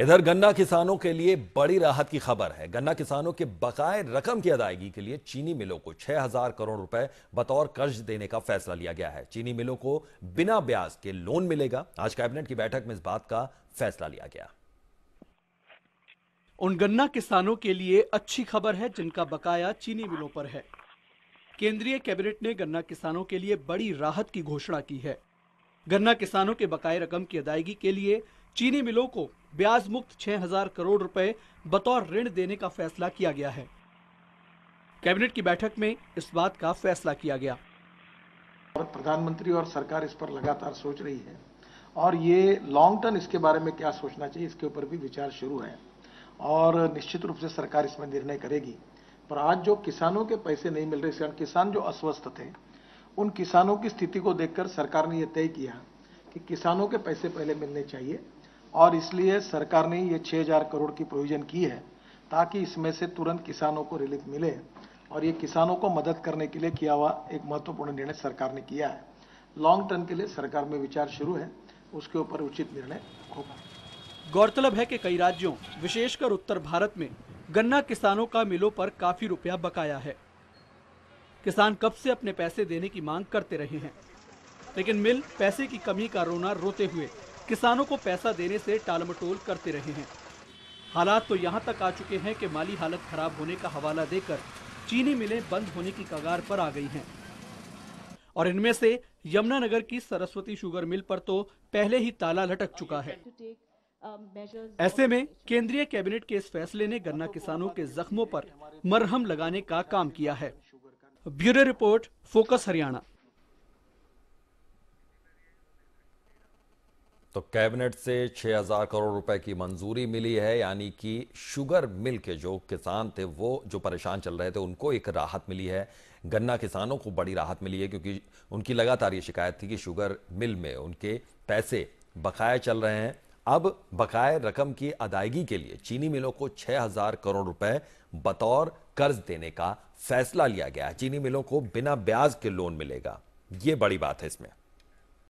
इधर गन्ना किसानों के लिए बड़ी राहत की खबर है गन्ना किसानों के बकाए रकम की अदायगी के लिए चीनी मिलों को 6000 करोड़ रुपए बतौर कर्ज देने का फैसला लिया गया है चीनी मिलों को बिना ब्याज के लोन मिलेगा आज कैबिनेट की बैठक में इस बात का फैसला लिया गया उन गन्ना किसानों के लिए अच्छी खबर है जिनका बकाया चीनी मिलों पर है केंद्रीय कैबिनेट ने गन्ना किसानों के लिए बड़ी राहत की घोषणा की है गन्ना किसानों के बकाए रकम की अदायगी के लिए चीनी मिलों को ब्याज मुक्त 6000 करोड़ रुपए बतौर ऋण देने का फैसला किया गया है कैबिनेट की बैठक में इस बात का फैसला किया गया प्रधानमंत्री और सरकार इस पर लगातार सोच रही है और ये लॉन्ग टर्म इसके बारे में क्या सोचना चाहिए इसके ऊपर भी विचार शुरू है और निश्चित रूप से सरकार इसमें निर्णय करेगी पर आज जो किसानों के पैसे नहीं मिल रहे कारण किसान जो अस्वस्थ थे उन किसानों की स्थिति को देखकर सरकार ने यह तय किया कि किसानों के पैसे पहले मिलने चाहिए और इसलिए सरकार ने ये 6000 करोड़ की प्रोविजन की है ताकि इसमें से तुरंत किसानों को रिलीफ मिले और ये किसानों को मदद करने के लिए किया हुआ एक महत्वपूर्ण निर्णय सरकार ने किया है लॉन्ग टर्म के लिए सरकार में विचार शुरू है उसके ऊपर उचित निर्णय होगा गौरतलब है कि कई राज्यों विशेषकर उत्तर भारत में गन्ना किसानों का मिलों पर काफी रुपया बकाया है किसान कब से अपने पैसे देने की मांग करते रहे हैं लेकिन मिल पैसे की कमी का रोना रोते हुए किसानों को पैसा देने से टालमटोल करते रहे हैं हालात तो यहाँ तक आ चुके हैं कि माली हालत खराब होने का हवाला देकर चीनी मिलें बंद होने की कगार पर आ गई हैं और इनमें से यमुनानगर की सरस्वती शुगर मिल पर तो पहले ही ताला लटक चुका है ऐसे में केंद्रीय कैबिनेट के इस फैसले ने गन्ना किसानों के जख्मों पर मरहम लगाने का काम किया है ब्यूरो रिपोर्ट फोकस हरियाणा तो कैबिनेट से 6000 करोड़ रुपए की मंजूरी मिली है यानी कि शुगर मिल के जो किसान थे वो जो परेशान चल रहे थे उनको एक राहत मिली है गन्ना किसानों को बड़ी राहत मिली है क्योंकि उनकी लगातार ये शिकायत थी कि शुगर मिल में उनके पैसे बकाया चल रहे हैं अब बकाया रकम की अदायगी के लिए चीनी मिलों को 6000 करोड़ रुपए बतौर कर्ज देने का फैसला लिया गया है चीनी मिलों को बिना ब्याज के लोन मिलेगा ये बड़ी बात है इसमें